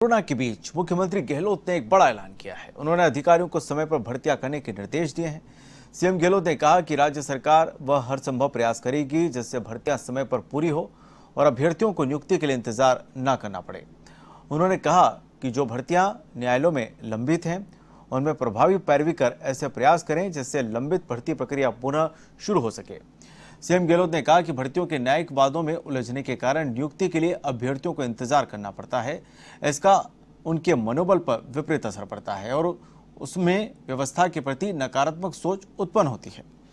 corona के बीच मुख्यमंत्री गहलोत ने एक बड़ा ऐलान किया है उन्होंने अधिकारियों को समय पर भर्तियां करने के निर्देश दिए हैं सीएम गहलोत ने कहा कि राज्य सरकार वह हर संभव प्रयास करेगी जिससे भर्तियां समय पर पूरी हो और अभ्यर्थियों को नियुक्ति के लिए इंतजार न करना पड़े उन्होंने कहा कि जो भर्तियां न्यायालयों में लंबित हैं उनमें प्रभावी पैरवी कर ऐसे प्रयास करें जिससे लंबित भर्ती प्रक्रिया पुनः शुरू हो सके सीएम गहलोत ने कहा कि भर्तियों के न्यायिक वादों में उलझने के कारण नियुक्ति के लिए अभ्यर्थियों को इंतजार करना पड़ता है इसका उनके मनोबल पर विपरीत असर पड़ता है और उसमें व्यवस्था के प्रति नकारात्मक सोच उत्पन्न होती है